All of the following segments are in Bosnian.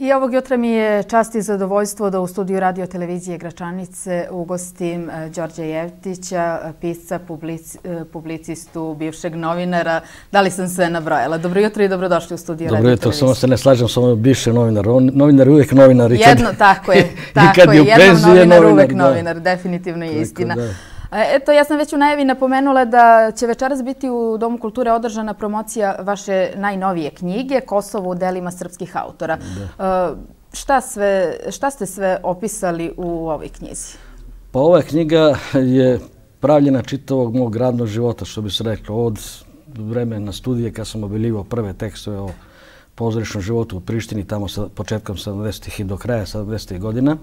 I ovog jutra mi je čast i zadovoljstvo da u studiju radio televizije Gračanice ugostim e, Đorđa Jevtića, pisca, e, publicistu, bivšeg novinara. Da li sam sve nabrojala? Dobro jutro i dobrodošli u studiju radio televizije. Dobro jutro, samo se ne slažem, samo bivše novinara. Novinar je uvijek novinar. Jedno, tako je. Tako je, jedno novinar, uvijek novinar. Definitivno je istina. Tako da. E, eto, ja sam već u najavi napomenula da će večeras biti u Domu kulture održana promocija vaše najnovije knjige Kosovo u delima srpskih autora. E, šta, sve, šta ste sve opisali u ovoj knjizi? Pa ova knjiga je pravljena čitavog mog radnog života, što bi se reklo, od vremena studije kad sam obiljivao prve tekste o pozorišnom životu u Prištini, tamo sa početkom 70-ih i do kraja 70-ih godina.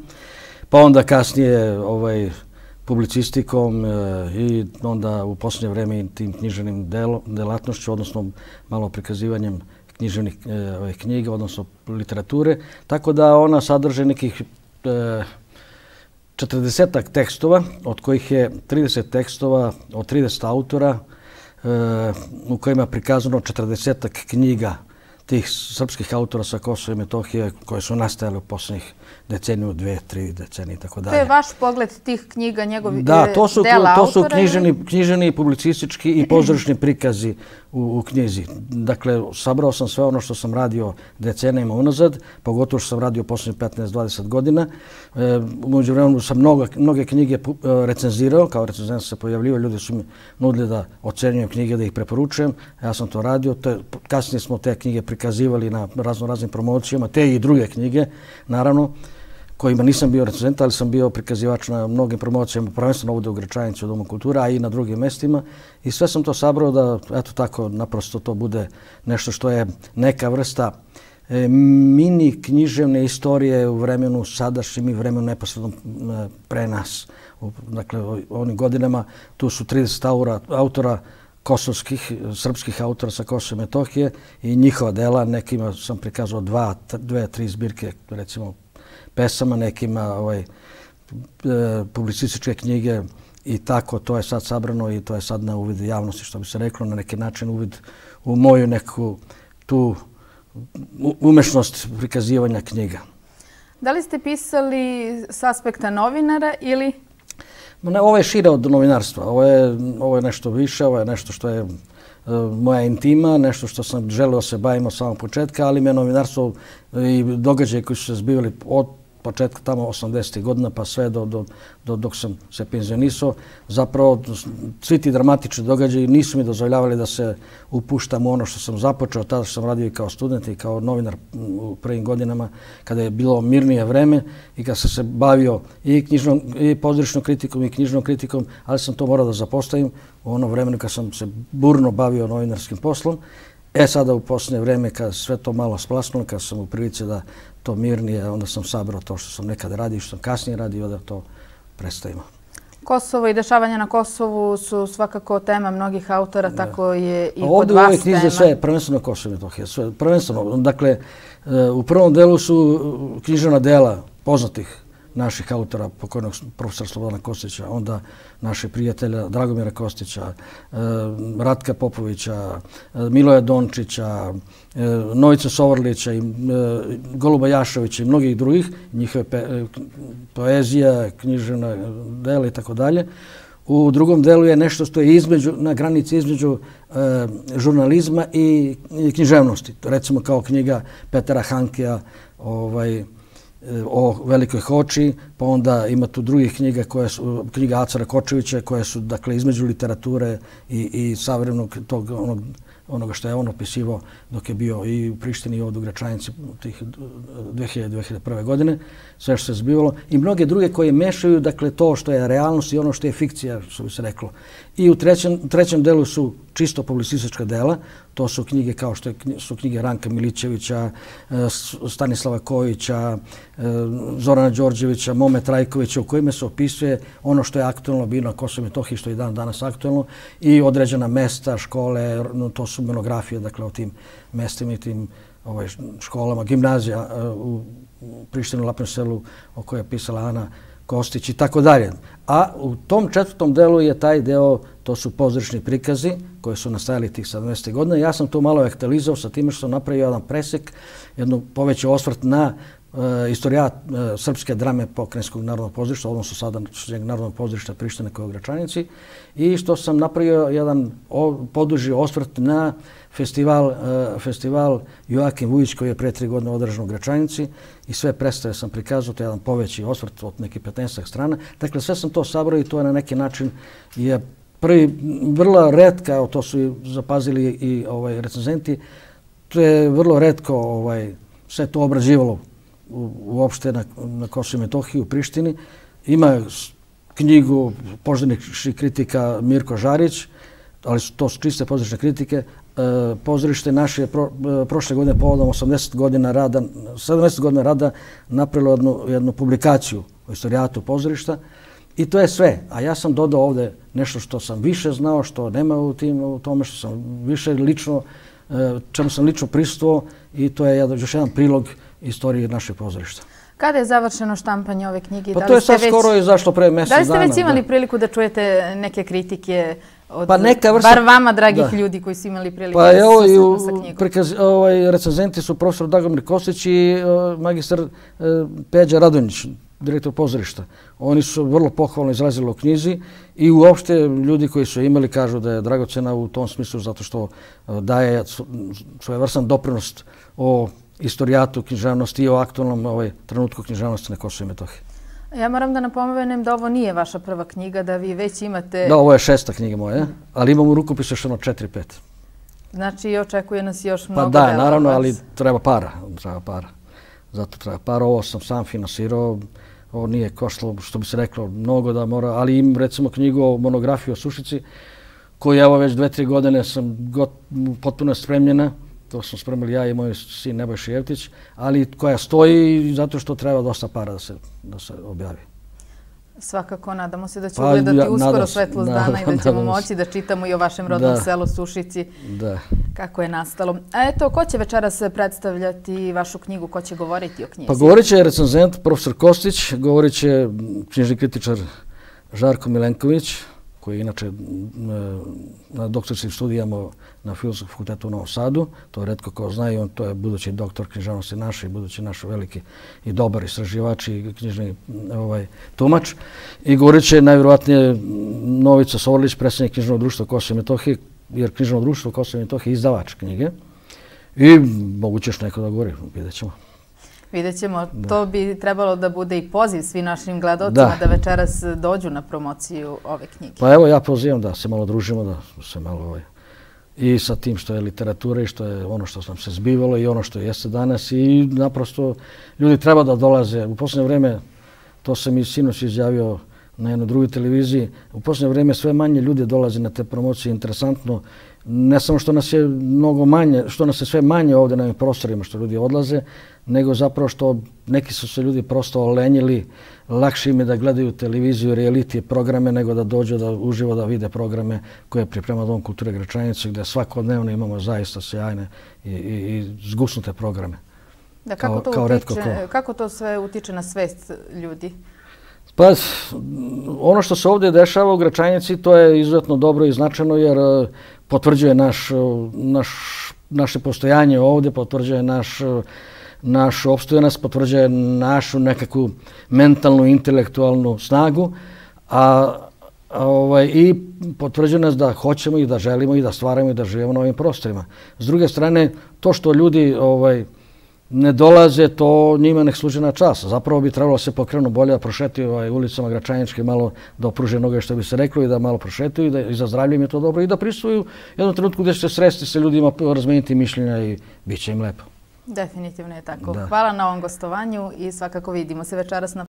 Pa onda kasnije ovaj, publicistikom e, i onda u posljednje vreme i tim književnim delatnošću, odnosno malo prikazivanjem književnih e, knjiga, odnosno literature. Tako da ona sadrže nekih e, četrdesetak tekstova, od kojih je 30 tekstova od 30 autora u kojima je prikazano četrdesetak knjiga knjiga tih srpskih autora sa Kosova i Metohije koje su nastajale u posljednjih deceniju, dve, tri decenije i tako dalje. To je vaš pogled tih knjiga, njegovih dela autora? Da, e, to su, to su knjiženi, i publicistički i pozorišni prikazi u, u knjizi. Dakle, sabrao sam sve ono što sam radio decenijima unazad, pogotovo što sam radio posljednje 15-20 godina. E, Umeđu vremenu sam mnoga, mnoge knjige e, recenzirao, kao recenzent se pojavljivo, ljudi su mi nudili da ocenjujem knjige, da ih preporučujem. Ja sam to radio, to je, kasnije smo te knjige prikazivali na razno raznim promocijama, te i druge knjige, naravno kojima nisam bio recenzent, ali sam bio prikazivač na mnogim promocijama, prvenstveno ovdje u Gračanicu, u Domu kultura, a i na drugim mestima. I sve sam to sabrao da, eto tako, naprosto to bude nešto što je neka vrsta e, mini književne istorije u vremenu sadašnjim i vremenu neposredno e, pre nas. U, dakle, onim godinama tu su 30 autora kosovskih, srpskih autora sa Kosova i Metohije i njihova dela, nekima sam prikazao dva, dve, tri zbirke, recimo pesama nekima, ovaj, e, publicističke knjige i tako, to je sad sabrano i to je sad na uvid javnosti, što bi se reklo, na neki način uvid u moju neku tu umešnost prikazivanja knjiga. Da li ste pisali s aspekta novinara ili? Ne, ovo je šire od novinarstva. Ovo je, ovo je nešto više, ovo je nešto što je e, moja intima, nešto što sam želeo se bavimo od samog početka, ali me novinarstvo i događaje koji su se zbivali od početka tamo 80. ih godina pa sve do, do, do, dok sam se penzionisao. Zapravo svi ti dramatični događaji nisu mi dozvoljavali da se upuštam u ono što sam započeo. Tada sam radio i kao student i kao novinar u prvim godinama kada je bilo mirnije vreme i kad sam se bavio i, knjižnom, i pozdrišnom kritikom i knjižnom kritikom, ali sam to morao da zapostavim u ono vremenu kad sam se burno bavio novinarskim poslom. E sada u posljednje vreme kad sve to malo splasnulo, kad sam u prilici da to mirnije, onda sam sabrao to što sam nekad radio i što sam kasnije radio da to predstavimo. Kosovo i dešavanja na Kosovu su svakako tema mnogih autora, tako je i pa kod vas tema. Ovdje uvijek knjize sve, prvenstveno Kosovo i Metohija, prvenstveno. Dakle, e, u prvom delu su knjižena dela poznatih naših autora, pokojnog profesora Slobodana Kostića, onda naše prijatelja Dragomira Kostića, e, Ratka Popovića, e, Miloja Dončića, e, Novica Sovrlića, i Goluba Jašovića i mnogih drugih, njihove poezija, književna dela i tako dalje. U drugom delu je nešto što je između, na granici između žurnalizma i književnosti. Recimo kao knjiga Petera Hankea, ovaj, o velikoj hoči, pa onda ima tu drugih knjiga, koje knjiga Acara Kočevića, koje su dakle, između literature i, i savremenog tog onog onoga što je on opisivao dok je bio i u Prištini i ovdje u Gračajnici tih 2001. godine, sve što se zbivalo, i mnoge druge koje mešaju dakle, to što je realnost i ono što je fikcija, što bi se reklo. I u trećem, trećem delu su čisto publicistička dela, to su knjige kao što su knjige Ranka Milićevića, e, Stanislava Kojića, e, Zorana Đorđevića, Mome Trajkovića, u kojima se opisuje ono što je aktualno bilo na Kosovo Metohiji, što je dan danas aktualno, i određena mesta, škole, to su su monografije dakle, o tim mestima i tim ovaj, školama, gimnazija e, u Prištinu, Lapnom selu o kojoj je pisala Ana Kostić i tako dalje. A u tom četvrtom delu je taj deo, to su pozrični prikazi koji su nastajali tih 70. godina. Ja sam to malo ektalizao sa time što sam napravio jedan presek, jednu poveću osvrt na uh, eh, istorijat eh, srpske drame pokrenjskog narodnog pozdrišta, odnosno sada narodnog pozdrišta Prištine koje u Gračanici, i što sam napravio jedan poduži osvrt na festival, eh, festival Joakim Vujić koji je pre tri godine održan u Gračanici i sve predstave sam prikazao, to je jedan poveći osvrt od neke 15. strana. Dakle, sve sam to sabrao i to je na neki način je prvi, vrlo redka, to su i zapazili i ovaj recenzenti, to je vrlo redko ovaj, sve to obrađivalo uopšte na, na Kosovo i Metohiji u Prištini. Ima knjigu poznanih kritika Mirko Žarić, ali su to čiste pozdravične kritike. E, pozdravište naše je e, prošle godine povodom 80 godina rada, 70 godina rada napravilo jednu, publikaciju o istorijatu pozdravišta. I to je sve. A ja sam dodao ovde nešto što sam više znao, što nema u, tim, u tome, što sam više lično, e, čemu sam lično pristuo i to je još jedan prilog e, istorije naše pozorišta. Kada je završeno štampanje ove knjige? Pa to je sad skoro i zašlo pre mjesec dana. Da li ste već imali priliku da čujete neke kritike od, pa neka bar vama, dragih ljudi koji su imali priliku pa da se susretnu sa knjigom? Ovaj, recenzenti su profesor Dagomir Kosić i uh, e, magister e, Peđa Radonjić, direktor pozorišta. Oni su vrlo pohvalno izrazili o knjizi i uopšte ljudi koji su imali kažu da je dragocena u tom smislu zato što e, daje svojevrsan doprinost o istorijatu književnosti i o aktualnom ovaj, trenutku književnosti na Kosovo i Metohiji. Ja moram da napomenem da ovo nije vaša prva knjiga, da vi već imate... Da, ovo je šesta knjiga moja, ali imam u rukopisu još jedno četiri, pet. Znači, očekuje nas još pa mnogo... Pa da, naravno, ali treba para, treba para. Zato treba para. Ovo sam sam finansirao, ovo nije koštalo, što bi se reklo, mnogo da mora, ali imam recimo knjigu o monografiji o Sušici, koju evo već dve, tri godine sam potpuno spremljena, to smo spremili ja i moj sin Neboj Šijevtić, ali koja stoji zato što treba dosta para da se, da se objavi. Svakako, nadamo se da će pa, gledati uskoro se, svetlo s dana i da ćemo moći da čitamo i o vašem rodnom selu Sušici da. kako je nastalo. A eto, ko će večeras predstavljati vašu knjigu, ko će govoriti o knjizi? Pa govorit će recenzent profesor Kostić, govorit će knjižni kritičar Žarko Milenković, koji je inače na doktorskim studijama na Filosofu fakultetu u Novom Sadu, to je redko ko zna i on to je budući doktor knjižanosti naše i budući naš veliki i dobar istraživač i knjižni ovaj, tumač. I Gorić je najvjerovatnije Novica Sorlić, predsjednik knjižnog društva Kosovo i Metohije, jer knjižno društvo Kosovo i Metohije je izdavač knjige. I moguće još neko da govori, vidjet ćemo. Vidjet ćemo, to bi trebalo da bude i poziv svim našim gledocima da. večeras dođu na promociju ove knjige. Pa evo ja pozivam da se malo družimo, da se malo ovaj, i sa tim što je literatura i što je ono što nam se zbivalo i ono što jeste danas i naprosto ljudi treba da dolaze. U posljednje vreme, to sam i sinoć izjavio, na jednoj drugoj televiziji. U posljednje vrijeme sve manje ljudi dolazi na te promocije, interesantno. Ne samo što nas je mnogo manje, što nas je sve manje ovdje na ovim prostorima što ljudi odlaze, nego zapravo što neki su se ljudi prosto olenjili, lakše im je da gledaju televiziju, realitije, programe, nego da dođu da uživo da vide programe koje je priprema Dom kulture Gračanice, gde svakodnevno imamo zaista sjajne i, i, i zgusnute programe. Da, kako, to utiče, kako to sve utiče na svest ljudi? Pa, ono što se ovdje dešava u Gračajnici, to je izuzetno dobro i značajno, jer e, potvrđuje naš, e, naš, naše postojanje ovdje, potvrđuje naš, e, naš opstojenost, potvrđuje našu nekakvu mentalnu, intelektualnu snagu, a, ovaj, i potvrđuje nas da hoćemo i da želimo i da stvaramo i da živimo na ovim prostorima. S druge strane, to što ljudi ovaj, ne dolaze, to njima nek služe na čas. Zapravo bi trebalo se pokrenu bolje da prošeti ovaj, ulicama Gračaničke malo da opruže noge što bi se reklo i da malo prošetuju i da za zdravlje je to dobro i da prisuju jednu trenutku gdje se sresti sa ljudima, razmeniti mišljenja i bit će im lepo. Definitivno je tako. Hvala na ovom gostovanju i svakako vidimo se večeras na